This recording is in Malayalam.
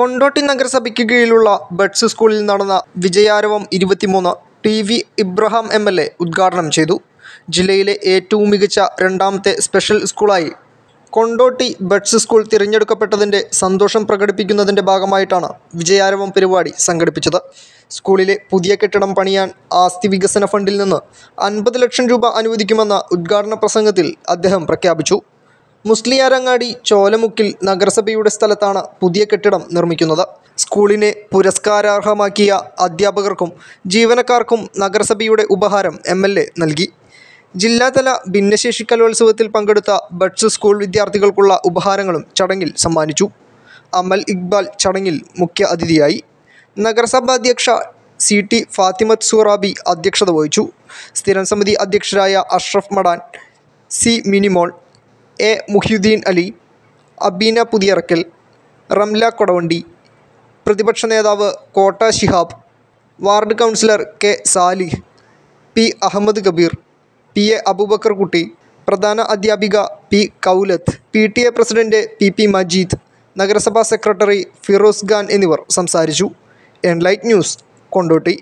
കൊണ്ടോട്ടി നഗരസഭയ്ക്ക് കീഴിലുള്ള ബഡ്സ് സ്കൂളിൽ നടന്ന വിജയാരവം ഇരുപത്തിമൂന്ന് T V Ibrahim M L A ഉദ്ഘാടനം ചെയ്തു ജില്ലയിലെ ഏറ്റവും മികച്ച രണ്ടാമത്തെ സ്പെഷ്യൽ സ്കൂളായി കൊണ്ടോട്ടി ബഡ്സ് സ്കൂൾ തിരഞ്ഞെടുക്കപ്പെട്ടതിൻ്റെ സന്തോഷം പ്രകടിപ്പിക്കുന്നതിൻ്റെ ഭാഗമായിട്ടാണ് വിജയാരവം പരിപാടി സംഘടിപ്പിച്ചത് സ്കൂളിലെ പുതിയ കെട്ടിടം പണിയാൻ ആസ്തി വികസന ഫണ്ടിൽ നിന്ന് അൻപത് ലക്ഷം രൂപ അനുവദിക്കുമെന്ന ഉദ്ഘാടന പ്രസംഗത്തിൽ അദ്ദേഹം പ്രഖ്യാപിച്ചു മുസ്ലിയാരങ്ങാടി ചോലമുക്കിൽ നഗരസഭയുടെ സ്ഥലത്താണ് പുതിയ കെട്ടിടം നിർമ്മിക്കുന്നത് സ്കൂളിനെ പുരസ്കാരാർഹമാക്കിയ അധ്യാപകർക്കും ജീവനക്കാർക്കും നഗരസഭയുടെ ഉപഹാരം എം നൽകി ജില്ലാതല ഭിന്നശേഷി കലോത്സവത്തിൽ പങ്കെടുത്ത ബഡ്സ് സ്കൂൾ വിദ്യാർത്ഥികൾക്കുള്ള ഉപഹാരങ്ങളും ചടങ്ങിൽ സമ്മാനിച്ചു അമൽ ഇക്ബാൽ ചടങ്ങിൽ മുഖ്യ അതിഥിയായി നഗരസഭാ അധ്യക്ഷ സി ടി ഫാത്തിമത്ത് സൂറാബി അധ്യക്ഷത വഹിച്ചു സ്ഥിരം സമിതി അധ്യക്ഷരായ അഷ്റഫ് മടാൻ സി മിനിമോൾ എ മുഹ്യുദ്ദീൻ അലി അബീന പുതിയറക്കൽ റംല കൊടവണ്ടി പ്രതിപക്ഷ നേതാവ് Kotta Shihab ward councillor K Salih P Ahammed Kabeer P A Aboobacker Kutty പ്രധാന അധ്യാപിക P Koulath P T A president P P Majeed നഗരസഭാ സെക്രട്ടറി ഫിറോസ് ഖാൻ എന്നിവർ സംസാരിച്ചു എൻലൈറ്റ് ന്യൂസ് കൊണ്ടോട്ടി